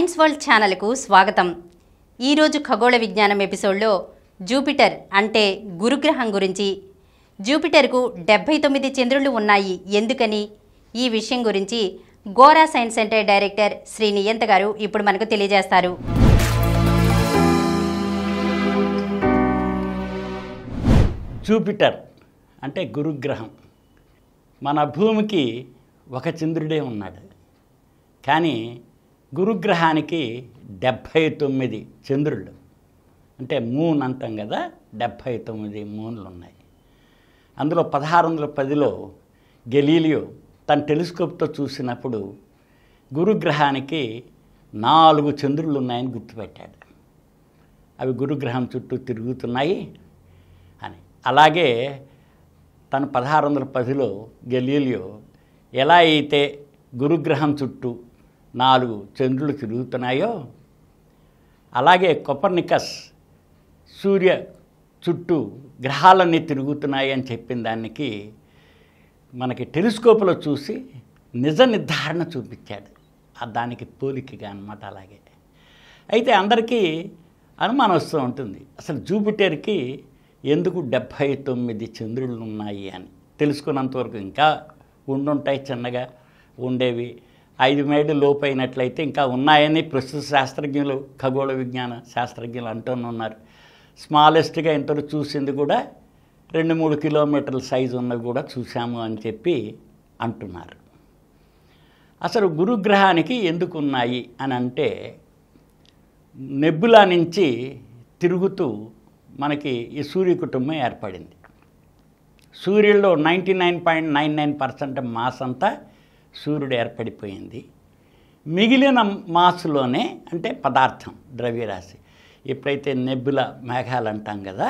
Science world ఛానల్కు స్వాగతం ఈరోజు ఖగోళ విజ్ఞానం ఎపిసోడ్లో జూపిటర్ అంటే గురుగ్రహం గురించి జూపిటర్కు డెబ్బై తొమ్మిది చంద్రులు ఉన్నాయి ఎందుకని ఈ విషయం గురించి Gora science centre director Shri Niyantha గారు ఇప్పుడు మనకు తెలియజేస్తారు జూపిటర్ అంటే గురుగ్రహం మన భూమికి ఒక చంద్రుడే ఉన్నాడు కానీ గురుగ్రహానికి డెబ్భై తొమ్మిది చంద్రుళ్ళు అంటే మూన్ అంటాం కదా డెబ్భై తొమ్మిది మూన్లు ఉన్నాయి అందులో పదహారు వందల పదిలో గెలీలియో తన టెలిస్కోప్తో చూసినప్పుడు గురుగ్రహానికి నాలుగు చంద్రులు ఉన్నాయని గుర్తుపెట్టాడు అవి గురుగ్రహం చుట్టూ తిరుగుతున్నాయి అని అలాగే తను పదహారు వందల పదిలో గెలీలియో ఎలా అయితే గురుగ్రహం చుట్టూ నాలుగు చంద్రులు తిరుగుతున్నాయో అలాగే కొపర్నికస్ సూర్య చుట్టూ గ్రహాలన్నీ తిరుగుతున్నాయి అని చెప్పిన దానికి మనకి టెలిస్కోప్లో చూసి నిజ నిర్ధారణ చూపించాడు దానికి పోలికగా అనమాట అలాగే అయితే అందరికీ అనుమానం వస్తూ ఉంటుంది అసలు జూపిటర్కి ఎందుకు డెబ్భై తొమ్మిది చంద్రులు ఉన్నాయి అని తెలుసుకున్నంతవరకు ఇంకా ఉండుంటాయి చిన్నగా ఉండేవి ఐదు మేడు లోపైనట్లయితే ఇంకా ఉన్నాయని ప్రస్తుత శాస్త్రజ్ఞులు ఖగోళ విజ్ఞాన శాస్త్రజ్ఞులు అంటూనున్నారు స్మాలెస్ట్గా ఇంతలో చూసింది కూడా రెండు మూడు కిలోమీటర్ల సైజు ఉన్నవి కూడా చూశాము అని చెప్పి అంటున్నారు అసలు గురుగ్రహానికి ఎందుకు ఉన్నాయి అని అంటే నెబ్బులా నుంచి తిరుగుతూ మనకి ఈ సూర్య కుటుంబం ఏర్పడింది సూర్యుల్లో ninety nine point nine nine percent mass అంతా సూర్యుడు ఏర్పడిపోయింది మిగిలిన మాసులోనే అంటే పదార్థం ద్రవ్యరాశి ఎప్పుడైతే నెబ్బుల మేఘాలు అంటాం కదా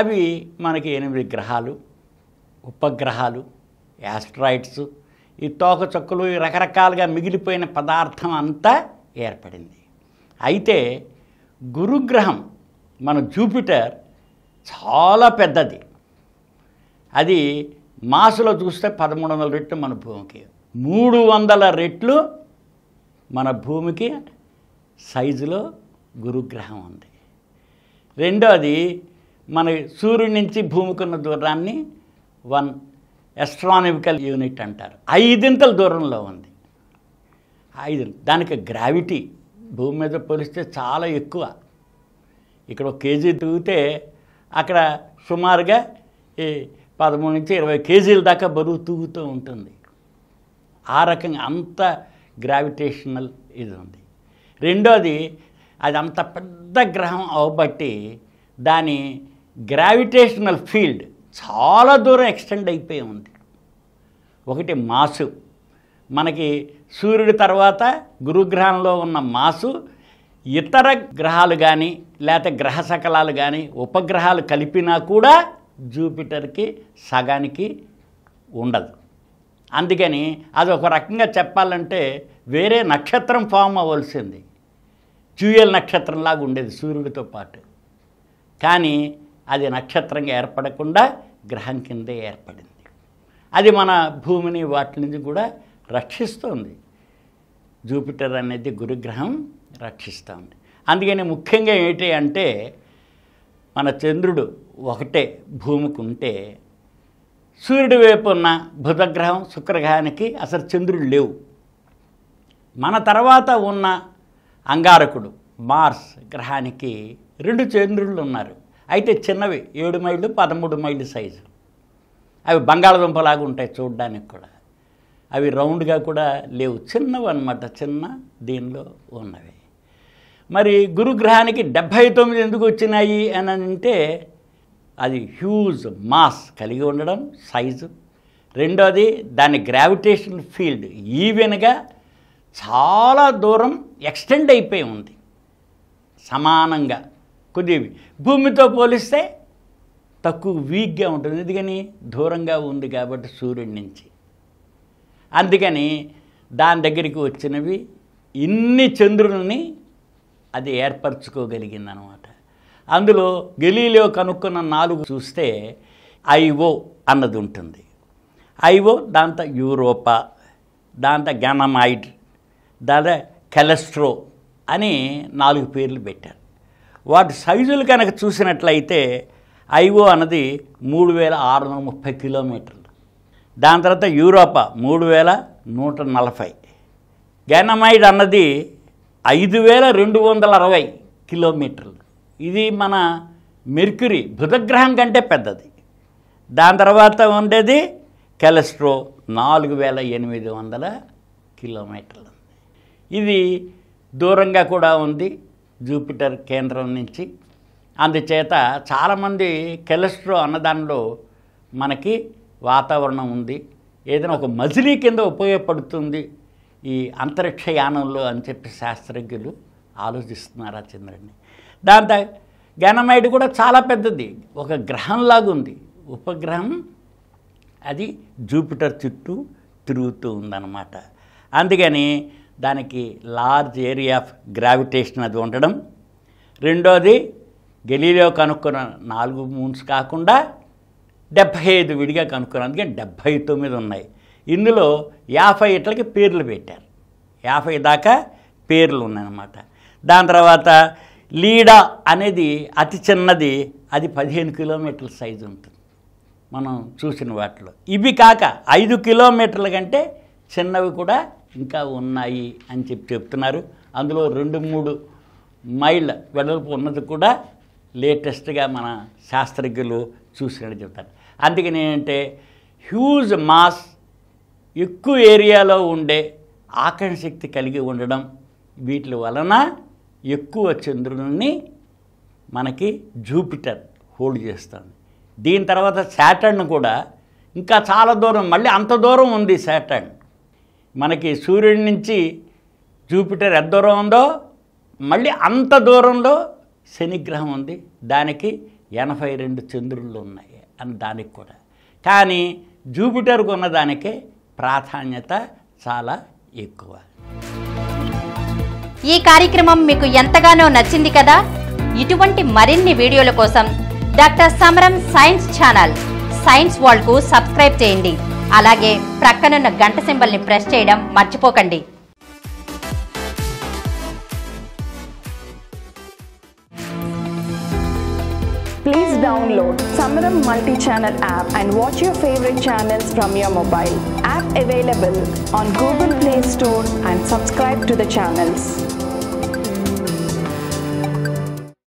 అవి మనకి ఎనిమిది గ్రహాలు ఉపగ్రహాలు యాస్ట్రాయిడ్స్ ఈ తోకచుక్కలు ఈ రకరకాలుగా మిగిలిపోయిన పదార్థం అంతా ఏర్పడింది అయితే గురుగ్రహం మన జూపిటర్ చాలా పెద్దది అది మాసులో చూస్తే పదమూడు వందల రెట్లు మన భూమికి మూడు వందల రెట్లు మన భూమికి సైజులో గురుగ్రహం ఉంది రెండోది మన సూర్యుడి నుంచి భూమికి ఉన్న దూరాన్ని వన్ ఎస్ట్రానమికల్ యూనిట్ అంటారు ఐదింతల దూరంలో ఉంది ఐదు దానికి గ్రావిటీ భూమి మీద పోలిస్తే చాలా ఎక్కువ ఇక్కడ ఒక కేజీ తూగితే అక్కడ సుమారుగా ఈ పదమూడు నుంచి ఇరవై కేజీల దాకా బరువు తూగుతూ ఉంటుంది ఆ రకంగా అంత గ్రావిటేషనల్ ఇది ఉంది రెండోది అది అంత పెద్ద గ్రహం అవబట్టి దాని గ్రావిటేషనల్ ఫీల్డ్ చాలా దూరం ఎక్స్టెండ్ అయిపోయి ఉంది ఒకటి మాసు మనకి సూర్యుడి తర్వాత గురుగ్రహంలో ఉన్న మాసు ఇతర గ్రహాలు కానీ లేకపోతే గ్రహ సకలాలు కానీ ఉపగ్రహాలు కలిపినా కూడా జూపిటర్కి సగానికి ఉండదు అందుకని అది ఒక రకంగా చెప్పాలంటే వేరే నక్షత్రం ఫామ్ అవ్వాల్సింది చూయల్ నక్షత్రంలాగా ఉండేది సూర్యుడితో పాటు కానీ అది నక్షత్రంగా ఏర్పడకుండా గ్రహం కిందే ఏర్పడింది అది మన భూమిని వాటి నుంచి కూడా రక్షిస్తుంది జూపిటర్ అనేది గురుగ్రహం రక్షిస్తుంది అందుకని ముఖ్యంగా ఏంటి అంటే మన చంద్రుడు ఒకటే భూమికి ఉంటే సూర్యుడి వైపు ఉన్న బుధగ్రహం శుక్రగ్రహానికి అసలు చంద్రుడు లేవు మన తర్వాత ఉన్న అంగారకుడు మార్స్ గ్రహానికి రెండు చంద్రులు ఉన్నారు అయితే చిన్నవి ఏడు మైళ్ళు పదమూడు మైళ్ళు సైజు అవి బంగాళదుంపలాగా ఉంటాయి చూడడానికి కూడా అవి రౌండ్గా కూడా లేవు చిన్నవి అనమాట చిన్న దీనిలో ఉన్నవి మరి గురుగ్రహానికి డెబ్భై తొమ్మిది ఎందుకు వచ్చినాయి అని అంటే అది హ్యూజ్ మాస్ కలిగి ఉండడం సైజు రెండోది దాని గ్రావిటేషన్ ఫీల్డ్ ఈవెన్గా చాలా దూరం ఎక్స్టెండ్ అయిపోయి ఉంది సమానంగా కొద్ది భూమితో పోలిస్తే తక్కువ వీక్గా ఉంటుంది ఎందుకని దూరంగా ఉంది కాబట్టి సూర్యుడి నుంచి అందుకని దాని దగ్గరికి వచ్చినవి ఇన్ని చంద్రులని అది ఏర్పరచుకోగలిగింది అనమాట అందులో గెలీలో కనుక్కున్న నాలుగు చూస్తే ఐఓ అన్నది ఉంటుంది ఐఓ దాంతో యూరోపా దాంతో గనమైడ్ దాంతో కెలెస్ట్రో అని నాలుగు పేర్లు పెట్టారు వాటి సైజులు కనుక చూసినట్లయితే ఐఓ అన్నది మూడు వేల ఆరు వందల ముప్పై కిలోమీటర్లు దాని తర్వాత యూరోపా మూడు వేల నూట నలభై గనమైడ్ అన్నది ఐదు వేల రెండు వందల అరవై కిలోమీటర్లు ఇది మన మెర్క్యూరీ బుధగ్రహం కంటే పెద్దది దాని తర్వాత ఉండేది కెలెస్ట్రో నాలుగు వేల ఎనిమిది వందల కిలోమీటర్లు ఇది దూరంగా కూడా ఉంది జూపిటర్ కేంద్రం నుంచి అందుచేత చాలామంది కెలెస్ట్రో అన్నదానిలో మనకి వాతావరణం ఉంది ఏదైనా ఒక మజిలీ కింద ఉపయోగపడుతుంది ఈ అంతరిక్ష యానంలో అని చెప్పి శాస్త్రజ్ఞులు ఆలోచిస్తున్నారా చంద్రుడిని దాంతో గనమైడ్ కూడా చాలా పెద్దది ఒక గ్రహంలాగా ఉంది ఉపగ్రహం అది జూపిటర్ చుట్టూ తిరుగుతూ ఉందన్నమాట అందుకని దానికి లార్జ్ ఏరియా ఆఫ్ గ్రావిటేషన్ అది ఉండడం రెండోది గెలీలో కనుక్కున్న నాలుగు మూన్స్ కాకుండా డెబ్భై ఐదు విడిగా కనుక్కున్నారు అందుకని డెబ్భై తొమ్మిది ఉన్నాయి ఇందులో యాభై ఇట్లకి పేర్లు పెట్టారు యాభై దాకా పేర్లు ఉన్నాయన్నమాట దాని తర్వాత లీడా అనేది అతి చిన్నది అది పదిహేను కిలోమీటర్ల సైజు ఉంటుంది మనం చూసిన వాటిలో ఇవి కాక ఐదు కిలోమీటర్ల కంటే చిన్నవి కూడా ఇంకా ఉన్నాయి అని చెప్పి చెప్తున్నారు అందులో రెండు మూడు మైళ్ళ వెడల్పు ఉన్నది కూడా లేటెస్ట్గా మన శాస్త్రజ్ఞులు చూసినట్టు చెప్తారు అందుకని ఏంటంటే హ్యూజ్ మాస్ ఎక్కువ ఏరియాలో ఉండే ఆకర్షణ శక్తి కలిగి ఉండడం వీటి వలన ఎక్కువ చంద్రుడిని మనకి జూపిటర్ హోల్డ్ చేస్తుంది దీని తర్వాత శాటర్న్ కూడా ఇంకా చాలా దూరం మళ్ళీ అంత దూరం ఉంది శాటర్న్ మనకి సూర్యుడి నుంచి జూపిటర్ ఎంత దూరం ఉందో మళ్ళీ అంత దూరంలో శనిగ్రహం ఉంది దానికి ఎనభై రెండు చంద్రులు ఉన్నాయి అని దానికి కూడా కానీ జూపిటర్కు దానికి ప్రాధాన్యత చాలా ఎక్కువ ఈ కార్యక్రమం మీకు ఎంతగానో నచ్చింది కదా ఇటువంటి మరిన్ని వీడియోల కోసం doctor Samaram science channel science వరల్డ్కు సబ్స్క్రైబ్ చేయండి అలాగే ప్రక్కనున్న గంట సింబల్ని ప్రెస్ చేయడం మర్చిపోకండి please download Samaram Multi-Channel app and watch your favorite channels from your mobile. available on Google Play Store and subscribe to the channels.